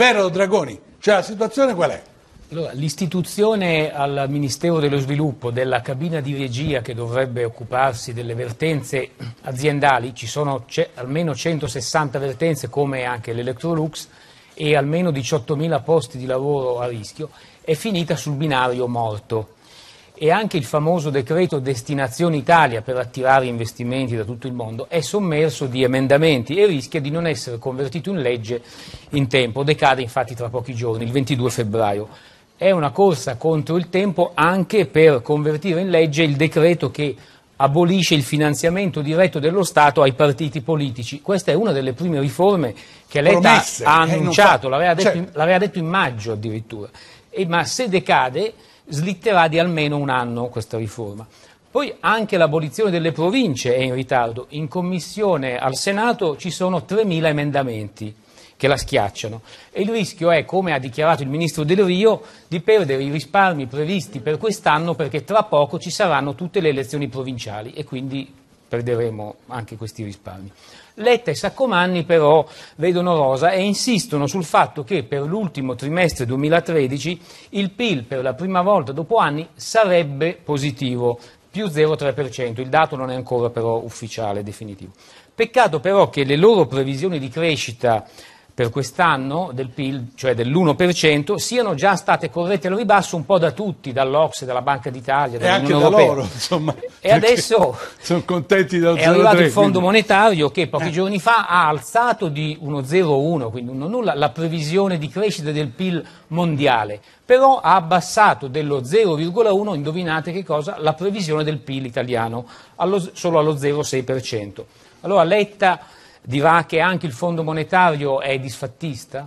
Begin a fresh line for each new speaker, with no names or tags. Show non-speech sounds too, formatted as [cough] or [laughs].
Vero Dragoni? Cioè la situazione qual è? Allora, l'istituzione al Ministero dello Sviluppo della cabina di regia che dovrebbe occuparsi delle vertenze aziendali, ci sono almeno 160 vertenze come anche l'Electrolux e almeno 18.000 posti di lavoro a rischio, è finita sul binario morto e anche il famoso decreto Destinazione Italia per attirare investimenti da tutto il mondo è sommerso di emendamenti e rischia di non essere convertito in legge in tempo, decade infatti tra pochi giorni, il 22 febbraio. È una corsa contro il tempo anche per convertire in legge il decreto che abolisce il finanziamento diretto dello Stato ai partiti politici. Questa è una delle prime riforme che l'ETA ha eh, annunciato, l'aveva detto, cioè... l'aveva detto, in maggio addirittura. E, ma se decade slitterà di almeno un anno questa riforma. Poi anche l'abolizione delle province è in ritardo. In commissione al Senato ci sono 3.000 emendamenti che la schiacciano e il rischio è, come ha dichiarato il ministro Del Rio, di perdere i risparmi previsti per quest'anno perché tra poco ci saranno tutte le elezioni provinciali e quindi perderemo anche questi risparmi. Letta e Saccomanni però vedono rosa e insistono sul fatto che per l'ultimo trimestre 2013 il PIL per la prima volta dopo anni sarebbe positivo, più 0,3%, il dato non è ancora però ufficiale, e definitivo. Peccato però che le loro previsioni di crescita per quest'anno del PIL, cioè dell'1%, siano già state corrette al ribasso un po' da tutti, dall'Ox, dalla Banca d'Italia, dall'Unione Europea. Loro, insomma. E adesso [laughs] sono contenti dal È arrivato 3, il Fondo quindi. Monetario che pochi eh. giorni fa ha alzato di 1,01, quindi non nulla, la previsione di crescita del PIL mondiale, però ha abbassato dello 0,1, indovinate che cosa, la previsione del PIL italiano, allo, solo allo 0,6%. Allora Letta dirà che anche il Fondo Monetario è disfattista?